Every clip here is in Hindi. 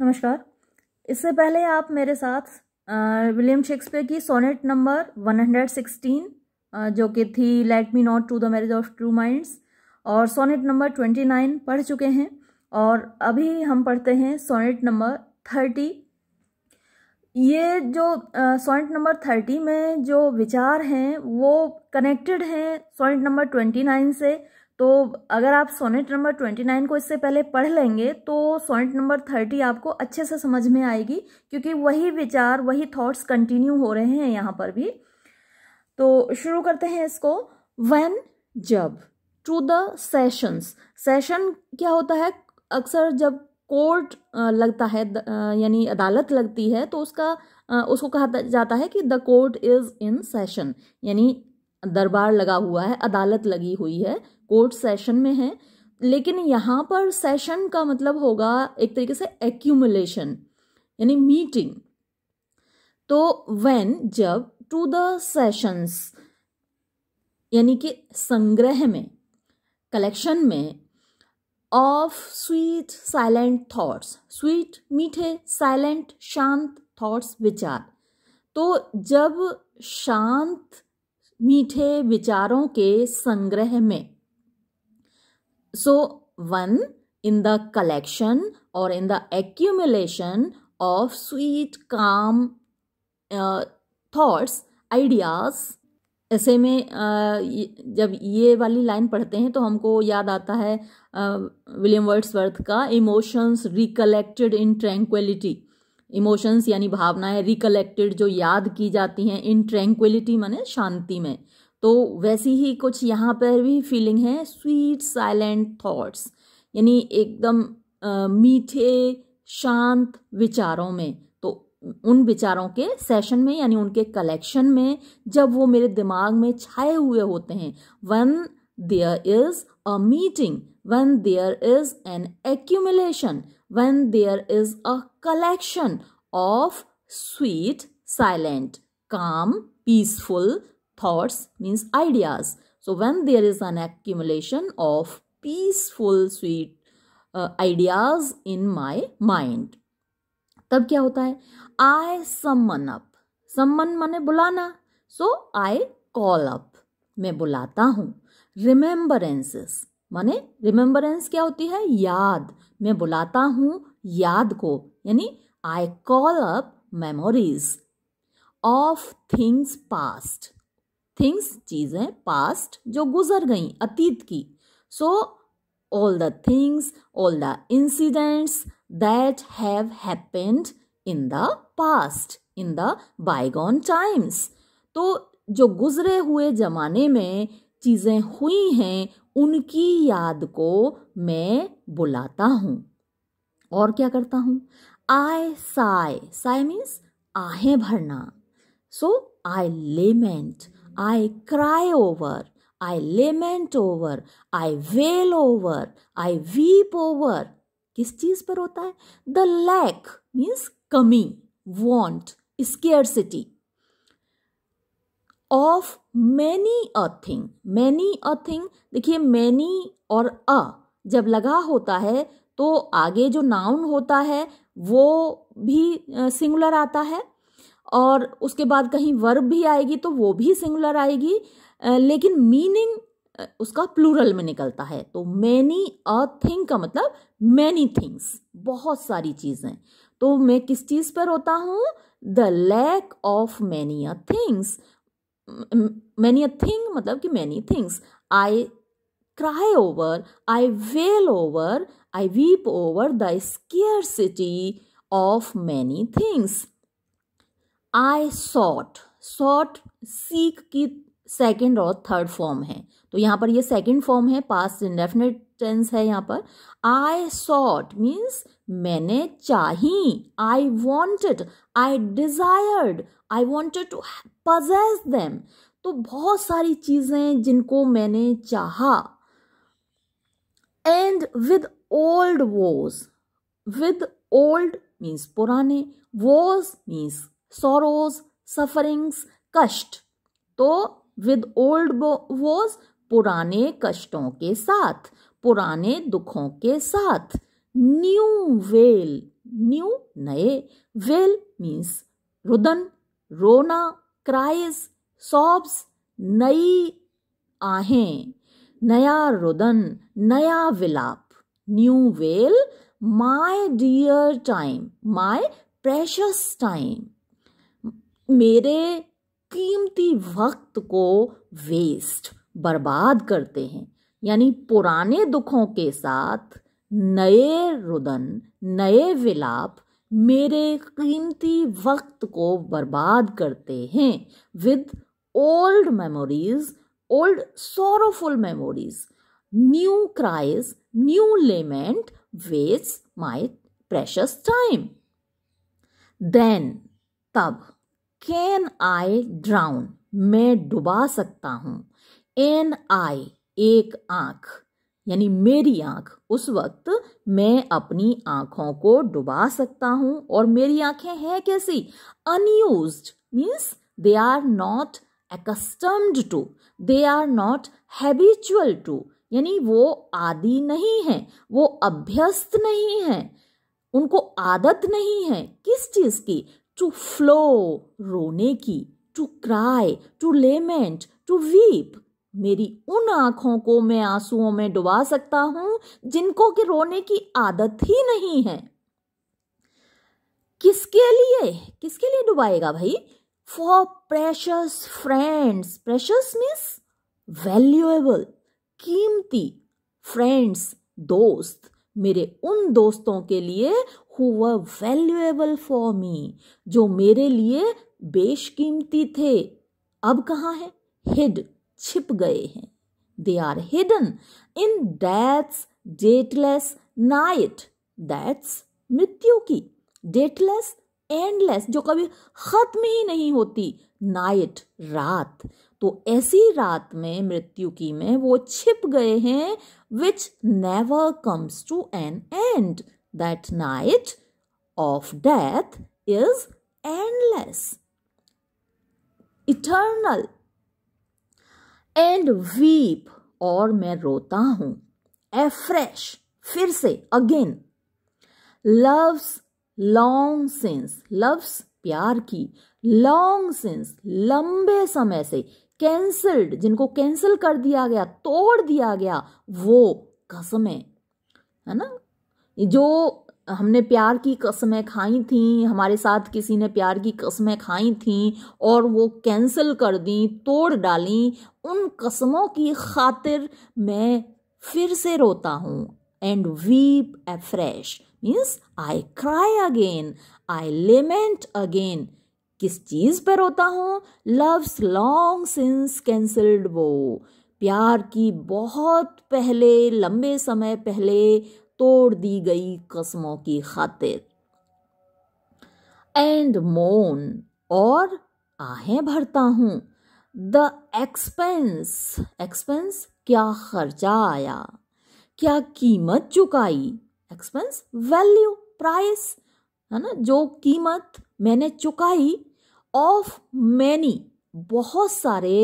नमस्कार इससे पहले आप मेरे साथ विलियम शेक्सपियर की सोनेट नंबर 116 जो कि थी let me not to the marriage of true minds और सोनेट नंबर 29 पढ़ चुके हैं और अभी हम पढ़ते हैं सोनेट नंबर 30 ये जो सोनेट नंबर 30 में जो विचार हैं वो कनेक्टेड हैं सोनेट नंबर 29 से तो अगर आप सोनेट नंबर ट्वेंटी नाइन को इससे पहले पढ़ लेंगे तो सोनेट नंबर थर्टी आपको अच्छे से समझ में आएगी क्योंकि वही विचार वही थॉट्स कंटिन्यू हो रहे हैं यहाँ पर भी तो शुरू करते हैं इसको वेन जब टू द सेशंस सेशन क्या होता है अक्सर जब कोर्ट लगता है यानी अदालत लगती है तो उसका उसको कहा जाता है कि the court is in session यानी दरबार लगा हुआ है अदालत लगी हुई है कोर्ट सेशन में है लेकिन यहाँ पर सेशन का मतलब होगा एक तरीके से एक्यूमुलेशन यानी मीटिंग तो वेन जब टू द सेशंस यानी कि संग्रह में कलेक्शन में of sweet silent thoughts sweet मीठे साइलेंट शांत थॉट्स विचार तो जब शांत मीठे विचारों के संग्रह में So, one in the collection or in the accumulation of sweet, calm uh, thoughts, ideas. ऐसे में uh, जब ये वाली लाइन पढ़ते हैं तो हमको याद आता है विलियम uh, वर्ड्सवर्थ का emotions recollected in tranquility emotions यानी भावनाएं रिकलेक्टेड जो याद की जाती हैं इन ट्रैंक्विलिटी माने शांति में तो वैसी ही कुछ यहाँ पर भी फीलिंग है स्वीट साइलेंट थॉट्स यानी एकदम मीठे शांत विचारों में तो उन विचारों के सेशन में यानी उनके कलेक्शन में जब वो मेरे दिमाग में छाए हुए होते हैं when there is a meeting when there is an accumulation when there is a collection of sweet silent calm peaceful thoughts means ideas. So when there is an accumulation of peaceful sweet uh, ideas in my mind. तब क्या होता है आई सम्मन अप सम्मन माने बुलाना सो आई कॉल अप मैं बुलाता हूं रिमेम्बरेंसेस माने रिमेम्बरेंस क्या होती है याद मैं बुलाता हूं याद को यानी I call up memories of things past things चीज़ें पास्ट जो गुजर गई अतीत की so all the things all the incidents that have happened in the past in the bygone times तो जो गुजरे हुए ज़माने में चीज़ें हुई हैं उनकी याद को मैं बुलाता हूँ और क्या करता हूँ आई साय साय मीन्स आहें भरना so I lament I cry over I lament over I wail over I weep over किस चीज पर होता है द लैक मीन्स कमी want scarcity of many a thing many a thing देखिए मैनी और अ जब लगा होता है तो आगे जो नाउन होता है वो भी सिंगुलर आता है और उसके बाद कहीं वर्ब भी आएगी तो वो भी सिंगुलर आएगी लेकिन मीनिंग उसका प्लूरल में निकलता है तो मैनी अ थिंग का मतलब मैनी थिंग्स बहुत सारी चीज़ें तो मैं किस चीज़ पर होता हूँ the lack of many a things many a thing मतलब कि many things I cry over I wail over I weep over the city of many things I sought sought seek की सेकेंड और थर्ड फॉर्म है तो यहाँ पर ये सेकेंड फॉर्म है पास इंडेफिनेट टेंस है यहाँ पर आई सॉट मीन्स मैंने चाही I wanted I desired I wanted to possess them तो बहुत सारी चीज़ें जिनको मैंने चाहा and with old woes with old means पुराने वोज मीन्स सोरोज सफरिंग्स कष्ट तो विद ओल्ड वोज पुराने कष्टों के साथ पुराने दुखों के साथ न्यू वेल न्यू नए वेल मीन्स रुदन रोना क्राइज सॉब्स नई आहें नया रुदन नया विलाप new wail my dear time my precious time मेरे कीमती वक्त को वेस्ट बर्बाद करते हैं यानी पुराने दुखों के साथ नए रुदन नए विलाप मेरे कीमती वक्त को बर्बाद करते हैं with old memories old sorrowful memories new cries new lament waste my precious time then तब कैन आई ड्राउन मैं डुबा सकता हूँ एन आई एक आंख यानी मेरी आंख उस वक्त मैं अपनी आंखों को डुबा सकता हूँ और मेरी आंखें हैं कैसी unused means they are not accustomed to they are not habitual to यानी वो आदि नहीं है वो अभ्यस्त नहीं है उनको आदत नहीं है किस चीज़ की टू फ्लो रोने की to cry to lament to weep मेरी उन आंखों को मैं आंसुओं में डुबा सकता हूं जिनको कि रोने की आदत ही नहीं है किसके लिए किसके लिए डुबाएगा भाई for precious friends precious means valuable कीमती फ्रेंड्स दोस्त मेरे उन दोस्तों के लिए who were valuable for me जो मेरे लिए बेशकीमती थे अब कहाँ है हिड छिप गए हैं they are hidden in death's dateless night that's मृत्यु की डेटलेस एंडलेस जो कभी खत्म ही नहीं होती नाइट रात तो ऐसी रात में मृत्यु की में वो छिप गए हैं which never comes to an end that night of death is endless, eternal. And weep और मैं रोता हूं एफ्रेश फिर से again love's long since love's प्यार की लॉन्ग सिंस लंबे समय से कैंसल्ड जिनको कैंसिल कर दिया गया तोड़ दिया गया वो कसम है ना जो हमने प्यार की कस्में खाई थी हमारे साथ किसी ने प्यार की कस्में खाई थी और वो कैंसिल कर दी तोड़ डाली उन कस्मों की खातिर मैं फिर से रोता हूँ and weep fresh means I cry again I lament again किस चीज़ पर रोता हूँ लव्स लॉन्ग सिंस कैंसल्ड वो प्यार की बहुत पहले लंबे समय पहले तोड़ दी गई कस्मों की खातिर एंड मोन और आहें भरता हूँ द एक्सपेंस एक्सपेंस क्या खर्चा आया क्या कीमत चुकाई एक्सपेंस वैल्यू प्राइस है ना जो कीमत मैंने चुकाई ऑफ मैनी बहुत सारे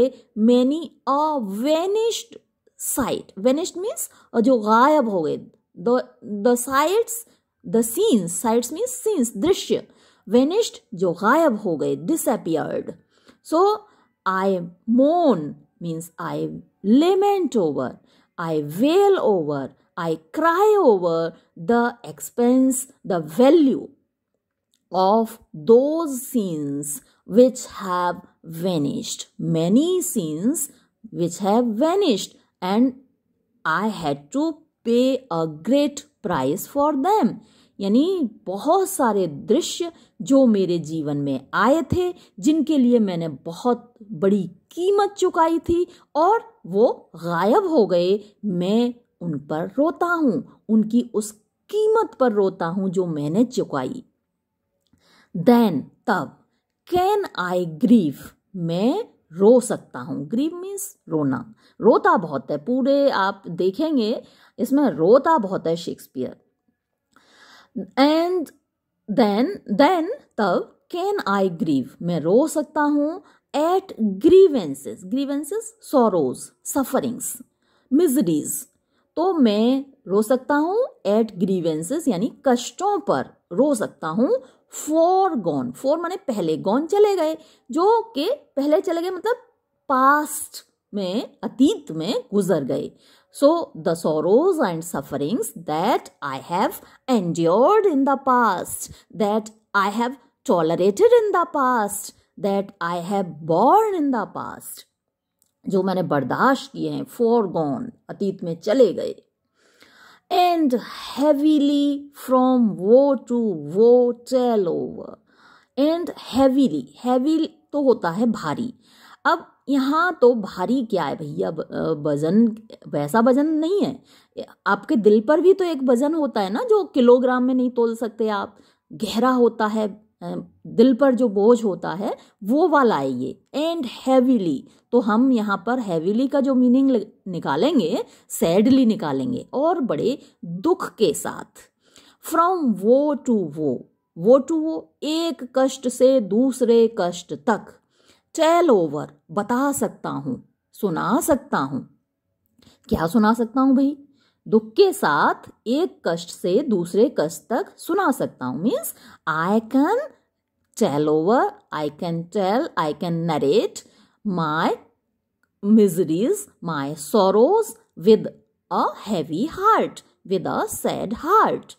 many a vanished sight vanished means जो गायब हो गए The, the sights, the scenes, sights means scenes, drishya, vanished, jo gayab ho gaye, disappeared. So, I mourn means I lament over, I wail over, I cry over the expense, the value of those scenes which have vanished. Many scenes which have vanished and I had to pay a great price for them यानी बहुत सारे दृश्य जो मेरे जीवन में आए थे जिनके लिए मैंने बहुत बड़ी कीमत चुकाई थी और वो गायब हो गए मैं उन पर रोता हूँ उनकी उस कीमत पर रोता हूँ जो मैंने चुकाई देन तब कैन आई ग्रीव मैं रो सकता हूँ ग्रीव मीन्स रोना रोता बहुत है पूरे आप देखेंगे इसमें रोता बहुत है शेक्सपियर एंड देन देन तब कैन आई ग्रीव मैं रो सकता हूं at grievances grievances sorrows sufferings miseries तो मैं रो सकता हूं एट ग्रीवेंसेस यानी कष्टों पर रो सकता हूं फॉर गॉन फॉर माने पहले गॉन चले गए जो के पहले चले गए मतलब पास्ट में अतीत में गुजर गए so the sorrows and sufferings that I have and in the past that I have tolerated in the past that I have borne in the past जो मैंने बर्दाश्त किए हैं फॉर गॉन अतीत में चले गए and heavily from woe to woe tell over and heavily heavy तो होता है भारी अब यहाँ तो भारी क्या है भैया वज़न वैसा वज़न नहीं है आपके दिल पर भी तो एक वज़न होता है ना जो किलोग्राम में नहीं तोल सकते आप गहरा होता है दिल पर जो बोझ होता है वो वाला है ये एंड हैवीली तो हम यहाँ पर हैवीली का जो मीनिंग निकालेंगे सैडली निकालेंगे और बड़े दुख के साथ फ्रॉम वो टू वो वो टू वो एक कष्ट से दूसरे कष्ट तक टेल ओवर बता सकता हूं सुना सकता हूं क्या सुना सकता हूं भाई दुख के साथ एक कष्ट से दूसरे कष्ट तक सुना सकता हूं means I can tell over I can tell I can narrate my miseries my sorrows with a heavy heart with a sad heart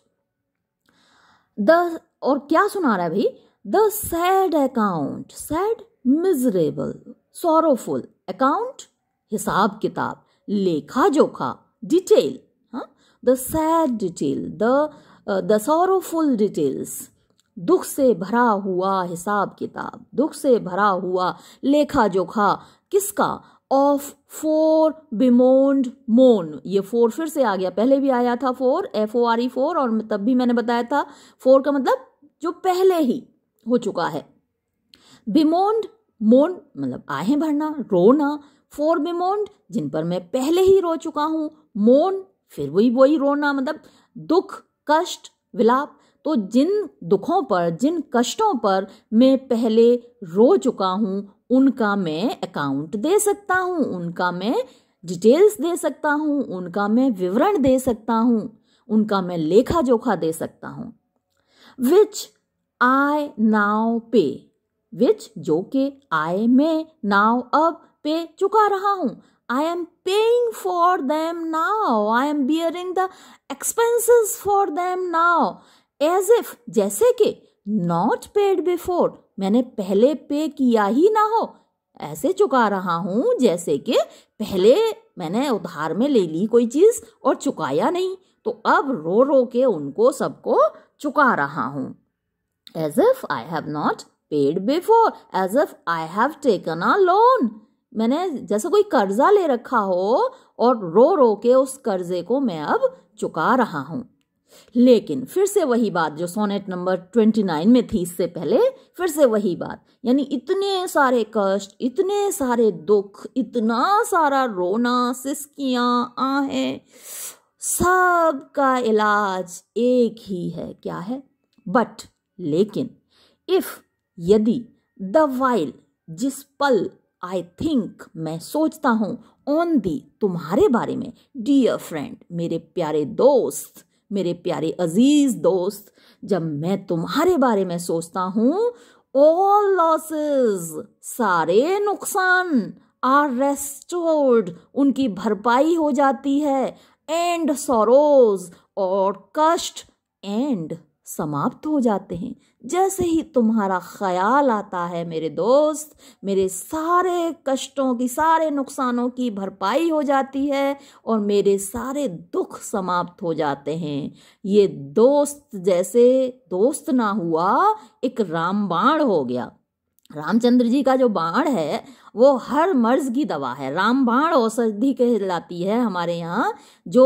the और क्या सुना रहा है भाई the sad account sad miserable sorrowful account हिसाब किताब लेखा जोखा detail the sad detail the the sorrowful details दुख से भरा हुआ हिसाब किताब दुख से भरा हुआ लेखा जोखा किसका ऑफ फोर बिमोन्ड मोन ये फोर फिर से आ गया पहले भी आया था fore F O R E fore और तब भी मैंने बताया था फोर का मतलब जो पहले ही हो चुका है बिमोंड मोन मतलब आहें भरना रोना फोर बिमोंड जिन पर मैं पहले ही रो चुका हूँ मोन फिर वही वही रोना मतलब दुख कष्ट विलाप तो जिन दुखों पर जिन कष्टों पर मैं पहले रो चुका हूँ उनका मैं अकाउंट दे सकता हूँ उनका मैं डिटेल्स दे सकता हूँ उनका मैं विवरण दे सकता हूँ उनका मैं लेखा जोखा दे सकता हूँ विच आई नाउ पे विच जो कि आई में नाव अब पे चुका रहा हूँ I am paying for them now. I am bearing the expenses for them now. As if जैसे कि नॉट पेड बिफोर मैंने पहले पे किया ही ना हो ऐसे चुका रहा हूँ जैसे कि पहले मैंने उधार में ले ली कोई चीज़ और चुकाया नहीं तो अब रो रो के उनको सबको चुका रहा हूँ as if I have not paid before as if I have taken a loan मैंने जैसे कोई कर्जा ले रखा हो और रो रो के उस कर्जे को मैं अब चुका रहा हूं लेकिन फिर से वही बात जो सोनेट नंबर ट्वेंटी नाइन में थी इससे पहले फिर से वही बात यानी इतने सारे कष्ट इतने सारे दुख इतना सारा रोना सिसकियाँ आहें सब का इलाज एक ही है क्या है बट लेकिन इफ़ यदि द वाइल जिस पल आई थिंक मैं सोचता हूँ ऑन दी तुम्हारे बारे में डियर फ्रेंड मेरे प्यारे दोस्त मेरे प्यारे अजीज दोस्त जब मैं तुम्हारे बारे में सोचता हूँ ऑल लॉसेस सारे नुकसान आर रेस्टोर्ड उनकी भरपाई हो जाती है एंड सोरोज और कष्ट एंड समाप्त हो जाते हैं जैसे ही तुम्हारा ख्याल आता है मेरे दोस्त मेरे सारे कष्टों की सारे नुकसानों की भरपाई हो जाती है और मेरे सारे दुख समाप्त हो जाते हैं ये दोस्त जैसे दोस्त ना हुआ एक रामबाण हो गया रामचंद्र जी का जो बाण है वो हर मर्ज की दवा है रामबाण औषधि कहलाती है हमारे यहाँ जो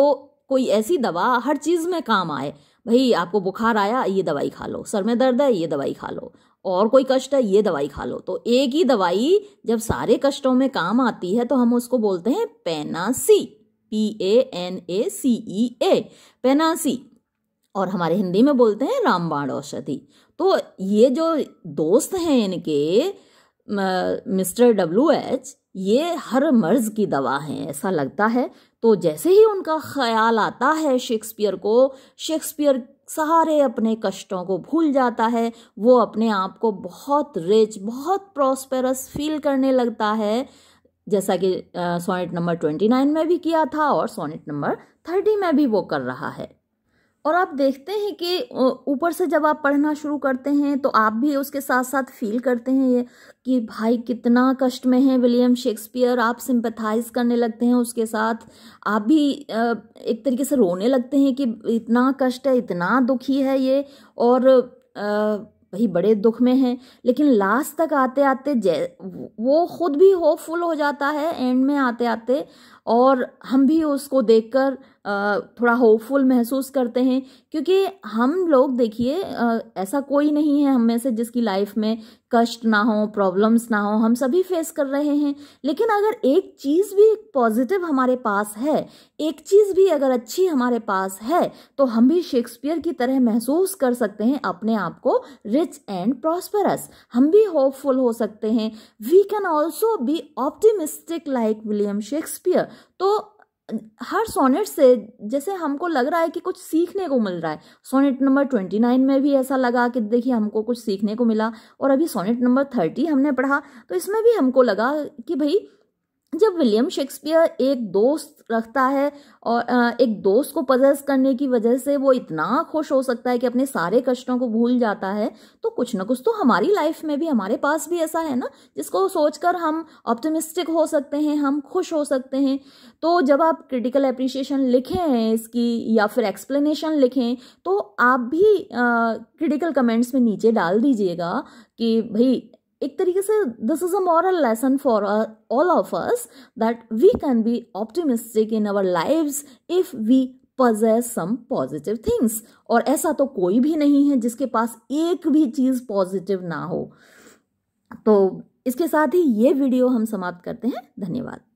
कोई ऐसी दवा हर चीज़ में काम आए भाई आपको बुखार आया ये दवाई खा लो सर में दर्द है ये दवाई खा लो और कोई कष्ट है ये दवाई खा लो तो एक ही दवाई जब सारे कष्टों में काम आती है तो हम उसको बोलते हैं पेनासी पी ए एन ए सी ई ए पेनासी और हमारे हिंदी में बोलते हैं रामबाण औषधि तो ये जो दोस्त हैं इनके मिस्टर डब्ल्यू एच ये हर मर्ज की दवा है ऐसा लगता है तो जैसे ही उनका ख्याल आता है शेक्सपियर को शेक्सपियर सहारे अपने कष्टों को भूल जाता है वो अपने आप को बहुत रिच बहुत प्रॉस्पेरस फील करने लगता है जैसा कि सोनेट नंबर ट्वेंटी नाइन में भी किया था और सोनेट नंबर थर्टी में भी वो कर रहा है और आप देखते हैं कि ऊपर से जब आप पढ़ना शुरू करते हैं तो आप भी उसके साथ साथ फील करते हैं ये कि भाई कितना कष्ट में है विलियम शेक्सपियर आप सिंपथाइज करने लगते हैं उसके साथ आप भी एक तरीके से रोने लगते हैं कि इतना कष्ट है इतना दुखी है ये और भाई बड़े दुख में हैं लेकिन लास्ट तक आते आते जय वो ख़ुद भी होपफुल हो जाता है एंड में आते आते और हम भी उसको देखकर कर थोड़ा होपफुल महसूस करते हैं क्योंकि हम लोग देखिए ऐसा कोई नहीं है हम में से जिसकी लाइफ में कष्ट ना हो प्रॉब्लम्स ना हो हम सभी फेस कर रहे हैं लेकिन अगर एक चीज़ भी पॉजिटिव हमारे पास है एक चीज़ भी अगर अच्छी हमारे पास है तो हम भी शेक्सपियर की तरह महसूस कर सकते हैं अपने आप को रिच एंड प्रॉस्परस हम भी होपफुल हो सकते हैं we can also be optimistic like William Shakespeare तो हर सोनेट से जैसे हमको लग रहा है कि कुछ सीखने को मिल रहा है सोनेट नंबर ट्वेंटी नाइन में भी ऐसा लगा कि देखिए हमको कुछ सीखने को मिला और अभी सोनेट नंबर थर्टी हमने पढ़ा तो इसमें भी हमको लगा कि भाई जब विलियम शेक्सपियर एक दोस्त रखता है और एक दोस्त को पजस करने की वजह से वो इतना खुश हो सकता है कि अपने सारे कष्टों को भूल जाता है तो कुछ ना कुछ तो हमारी लाइफ में भी हमारे पास भी ऐसा है ना जिसको सोचकर हम ऑप्टिमिस्टिक हो सकते हैं हम खुश हो सकते हैं तो जब आप क्रिटिकल अप्रिशिएशन लिखें इसकी या फिर एक्सप्लेनेशन लिखें तो आप भी क्रिटिकल कमेंट्स में नीचे डाल दीजिएगा कि भाई एक तरीके से this is a moral lesson for all of us that we can be optimistic in our life if we possess some positive things और ऐसा तो कोई भी नहीं है जिसके पास एक भी चीज़ पॉजिटिव ना हो तो इसके साथ ही ये वीडियो हम समाप्त करते हैं धन्यवाद